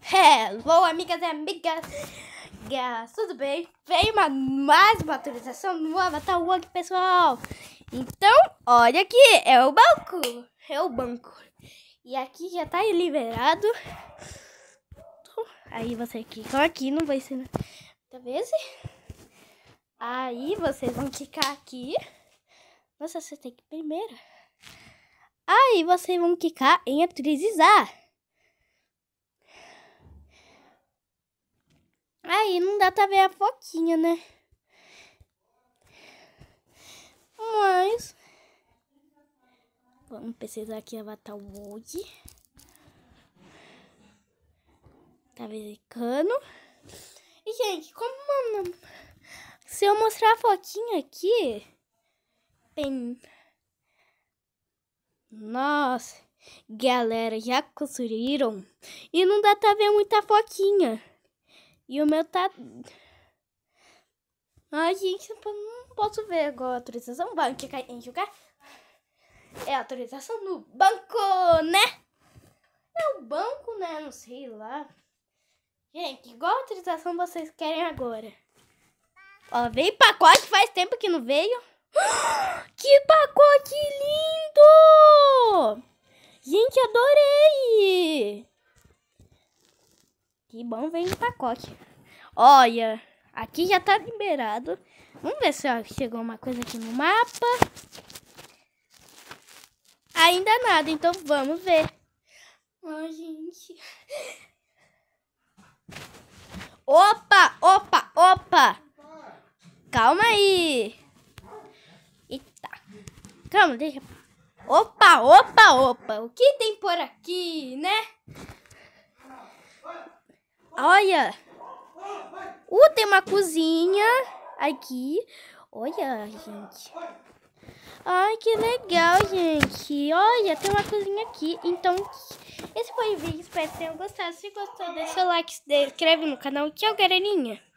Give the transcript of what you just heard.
Hello, é. é, amigas e amigas! tudo bem? Veio uma, mais uma atualização no Avatar tá Wong, pessoal! Então, olha aqui, é o banco! É o banco! E aqui já tá liberado. Aí você clica aqui, não vai ser talvez? Aí vocês vão clicar aqui. Nossa, você tem que primeiro. Aí vocês vão clicar em atualizar. aí não dá pra ver a foquinha, né? Mas... Vamos pesquisar aqui Avatar World. Tá americano. E, gente, como... Mano, se eu mostrar a foquinha aqui... Tem... Nossa, galera, já construíram? E não dá pra ver muita foquinha. E o meu tá. Ai, gente, não posso ver agora. a Autorização bancária em julgar. É a autorização do banco, né? É o banco, né? Não sei lá. Gente, igual autorização vocês querem agora? Ó, veio pacote, faz tempo que não veio. Que pacote lindo! Gente, adorei! Que bom vem de pacote. Olha, aqui já tá liberado. Vamos ver se ó, chegou uma coisa aqui no mapa. Ainda nada, então vamos ver. Ó, oh, gente. Opa, opa, opa. Calma aí. Eita. Calma, deixa. Opa, opa, opa. O que tem por aqui, né? Olha! Uh, tem uma cozinha aqui. Olha, gente. Ai, que legal, gente. Olha, tem uma cozinha aqui. Então, esse foi o vídeo. Espero que tenham gostado. Se gostou, deixa o like, se inscreve no canal. Que é o Garaninha.